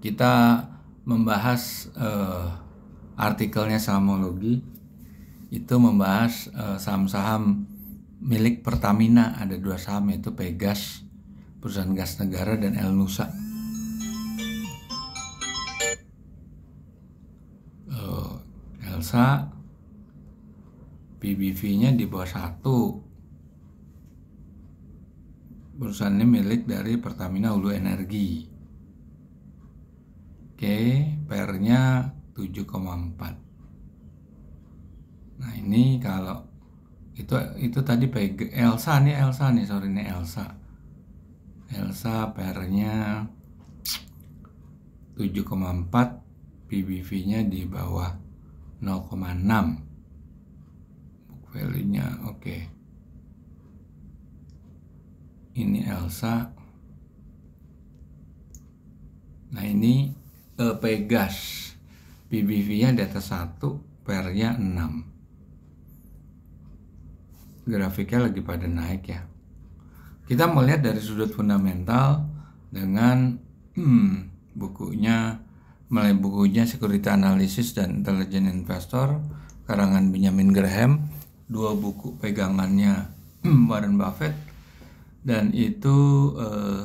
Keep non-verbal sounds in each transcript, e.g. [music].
kita membahas uh, artikelnya Salmologi itu membahas saham eh, saham-saham milik Pertamina ada dua saham yaitu Pegas perusahaan gas negara dan El Nusa uh, Elsa PBV-nya di bawah satu perusahaan ini milik dari Pertamina Hulu Energi Oke, PR-nya 7,4. Nah, ini kalau itu itu tadi PG Elsa nih Elsa nih sorry nih Elsa. Elsa PR-nya 7,4 PBV-nya di bawah 0,6 value-nya oke okay. ini Elsa nah ini Pegas BBV-nya di atas 1 pernya 6 grafiknya lagi pada naik ya kita melihat dari sudut fundamental dengan hmm, bukunya melalui bukunya Security Analysis dan Intelligent Investor karangan Benjamin Graham dua buku pegangannya hmm, Warren Buffett dan itu eh,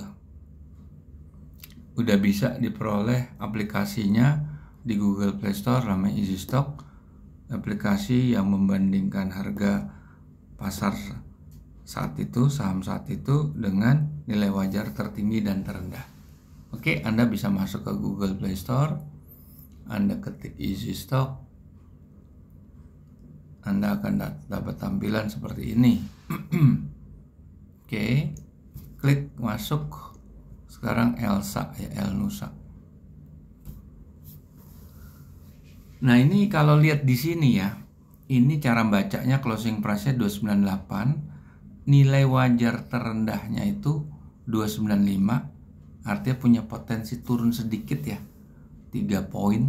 udah bisa diperoleh aplikasinya di Google Play Store namanya Easy Stock aplikasi yang membandingkan harga pasar saat itu saham saat itu dengan nilai wajar tertinggi dan terendah. Oke, Anda bisa masuk ke Google Play Store, Anda ketik Easy Stock, Anda akan dapat tampilan seperti ini. [clears throat] Oke, klik masuk sekarang Elsa ya El Nusa nah ini kalau lihat di sini ya ini cara bacanya closing price-nya 298 nilai wajar terendahnya itu 295 artinya punya potensi turun sedikit ya 3 poin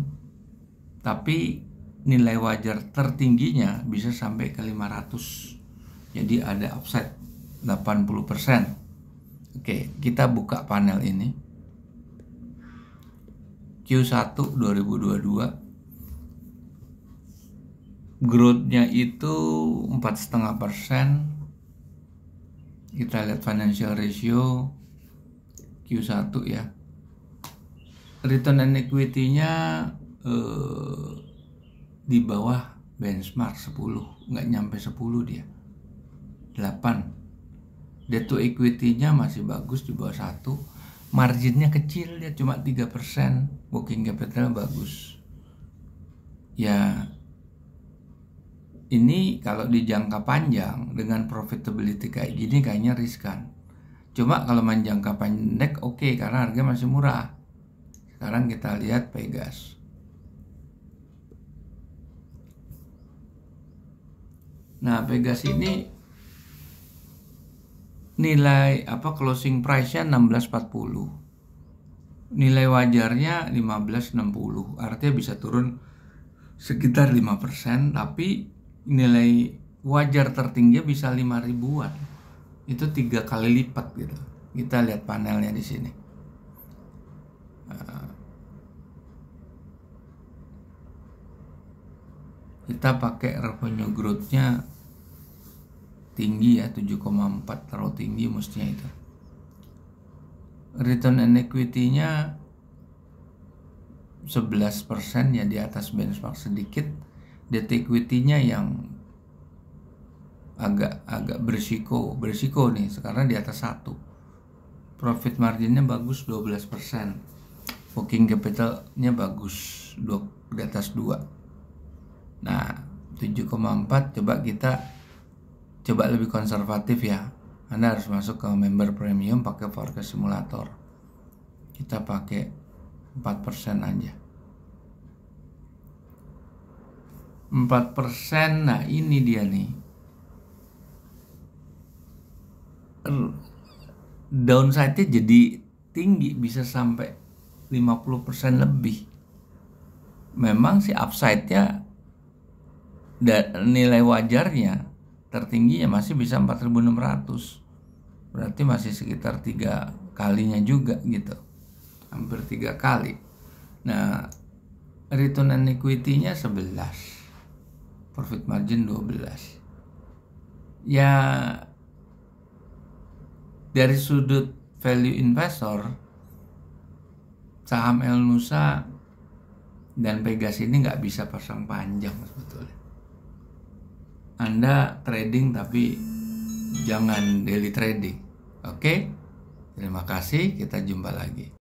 tapi nilai wajar tertingginya bisa sampai ke 500 jadi ada upside 80% Oke, kita buka panel ini. Q1 2022 growth-nya itu 4,5 persen. Kita lihat financial ratio Q1 ya. Return on equity-nya eh, di bawah benchmark 10, nggak nyampe 10 dia. 8 debt to equity-nya masih bagus di bawah satu marginnya kecil ya cuma 3% booking capital bagus ya ini kalau di jangka panjang dengan profitability kayak gini kayaknya riskan cuma kalau jangka pendek oke okay, karena harga masih murah sekarang kita lihat Pegas nah Pegas ini nilai apa closing price-nya 1640 nilai wajarnya 1560 artinya bisa turun sekitar 5% tapi nilai wajar tertinggi bisa 5 ribuan itu tiga kali lipat gitu kita lihat panelnya di sini kita pakai revenue growth-nya tinggi ya 7,4 terlalu tinggi mestinya itu return and equity-nya 11% ya di atas benchmark sedikit debt equity-nya yang agak agak berisiko berisiko nih sekarang di atas satu profit marginnya bagus 12% working capitalnya bagus di atas 2 nah 7,4 coba kita coba lebih konservatif ya anda harus masuk ke member premium pakai forecast simulator kita pakai 4% aja 4% nah ini dia nih downside-nya jadi tinggi bisa sampai 50% lebih memang si upside-nya dan nilai wajarnya tertinggi ya masih bisa 4600 berarti masih sekitar tiga kalinya juga gitu hampir tiga kali nah return on equity-nya 11 profit margin 12 ya dari sudut value investor saham El Nusa dan Pegas ini nggak bisa pasang panjang sebetulnya anda trading tapi jangan daily trading. Oke? Terima kasih, kita jumpa lagi.